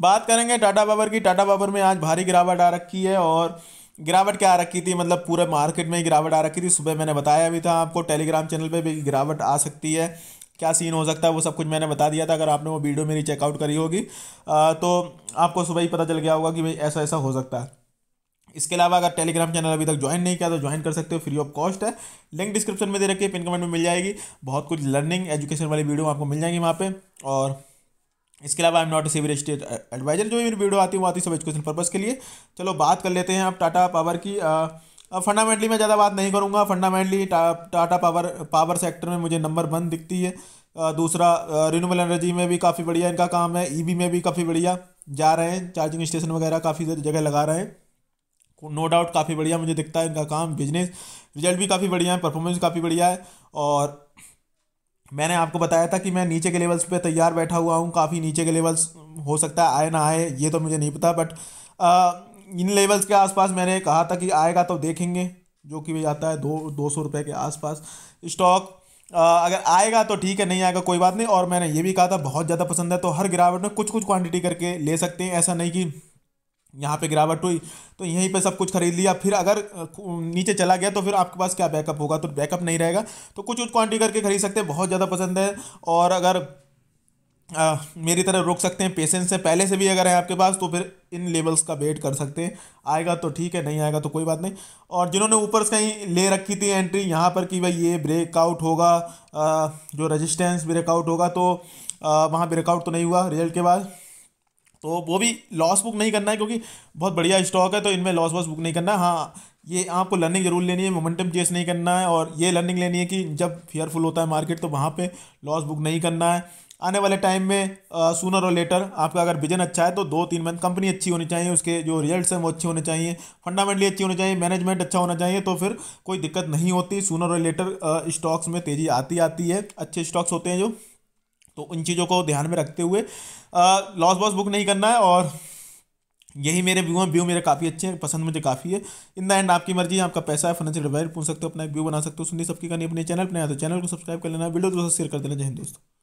बात करेंगे टाटा पावर की टाटा पावर में आज भारी गिरावट आ रखी है और गिरावट क्या आ रखी थी मतलब पूरे मार्केट में गिरावट आ रखी थी सुबह मैंने बताया भी था आपको टेलीग्राम चैनल पे भी गिरावट आ सकती है क्या सीन हो सकता है वो सब कुछ मैंने बता दिया था अगर आपने वो वीडियो मेरी चेकआउट करी होगी तो आपको सुबह ही पता चल गया होगा कि भाई ऐसा ऐसा हो सकता है इसके अलावा अगर टेलीग्राम चैनल अभी तक ज्वाइन नहीं किया तो ज्वाइन कर सकते हो फ्री ऑफ कॉस्ट है लिंक डिस्क्रिप्शन में दे रखिए पिन कमेंट में मिल जाएगी बहुत कुछ लर्निंग एजुकेशन वाली वीडियो आपको मिल जाएंगी वहाँ पर और इसके अलावा I am not a civil state adviser जो भी मेरी वीडियो आती है वो आती है सब एजुकेशन पर्पज़ के लिए चलो बात कर लेते हैं आप टाटा पावर की अब फंडामेंटली मैं ज़्यादा बात नहीं करूँगा फंडामेंटली टा, टाटा पावर पावर सेक्टर में मुझे नंबर वन दिखती है दूसरा रिन्यूबल एनर्जी में भी काफ़ी बढ़िया इनका काम है ई e में भी काफ़ी बढ़िया जा रहे हैं चार्जिंग स्टेशन वगैरह काफ़ी जगह लगा रहे हैं नो डाउट काफ़ी बढ़िया मुझे दिखता है इनका काम बिजनेस रिजल्ट भी काफ़ी बढ़िया है परफॉर्मेंस काफ़ी बढ़िया है और मैंने आपको बताया था कि मैं नीचे के लेवल्स पे तैयार बैठा हुआ हूँ काफ़ी नीचे के लेवल्स हो सकता है आए ना आए ये तो मुझे नहीं पता बट इन लेवल्स के आसपास मैंने कहा था कि आएगा तो देखेंगे जो कि आता है दो दो सौ रुपये के आसपास स्टॉक अगर आएगा तो ठीक है नहीं आएगा कोई बात नहीं और मैंने ये भी कहा था बहुत ज़्यादा पसंद है तो हर गिरावट में कुछ कुछ क्वांटिटी करके ले सकते हैं ऐसा नहीं कि यहाँ पे गिरावट हुई तो यहीं पे सब कुछ खरीद लिया फिर अगर नीचे चला गया तो फिर आपके पास क्या बैकअप होगा तो बैकअप नहीं रहेगा तो कुछ कुछ क्वांटिटी करके खरीद सकते हैं बहुत ज़्यादा पसंद है और अगर आ, मेरी तरह रोक सकते हैं पेशेंस से पहले से भी अगर है आपके पास तो फिर इन लेवल्स का वेट कर सकते हैं आएगा तो ठीक है नहीं आएगा तो कोई बात नहीं और जिन्होंने ऊपर से कहीं ले रखी थी एंट्री यहाँ पर कि भाई ये ब्रेकआउट होगा आ, जो रजिस्टेंस ब्रेकआउट होगा तो वहाँ ब्रेकआउट तो नहीं हुआ रिजल्ट के बाद तो वो भी लॉस बुक नहीं करना है क्योंकि बहुत बढ़िया स्टॉक है तो इनमें लॉस वॉस बुक नहीं करना है हाँ ये आपको लर्निंग जरूर लेनी है मोमेंटम चेस नहीं करना है और ये लर्निंग लेनी है कि जब फेयरफुल होता है मार्केट तो वहाँ पर लॉस बुक नहीं करना है आने वाले टाइम में सूनर और लेटर आपका अगर विजन अच्छा है तो दो तीन मंथ कंपनी अच्छी होनी चाहिए उसके जो रिजल्ट्स हैं वो अच्छे होने चाहिए फंडामेंटली अच्छी होनी चाहिए मैनेजमेंट अच्छा होना चाहिए तो फिर कोई दिक्कत नहीं होती सूनर और लेटर स्टॉक्स में तेज़ी आती आती है अच्छे स्टॉक्स होते हैं जो तो उन चीज़ों को ध्यान में रखते हुए लॉस बॉस बुक नहीं करना है और यही मेरे व्यू हैं व्यू मेरे काफ़ी अच्छे हैं पसंद मुझे काफ़ी है इन द एंड आपकी मर्जी है आपका पैसा है फाइनेंशियल एडवाइस पूछ सकते हो अपना एक व्यू बना सकते हो सुनिए सबकी करनी अपने चैनल पर नया तो चैनल को सब्सक्राइब कर लेना वीडियो दोस्तों शेयर कर देना जय हिंद दोस्तों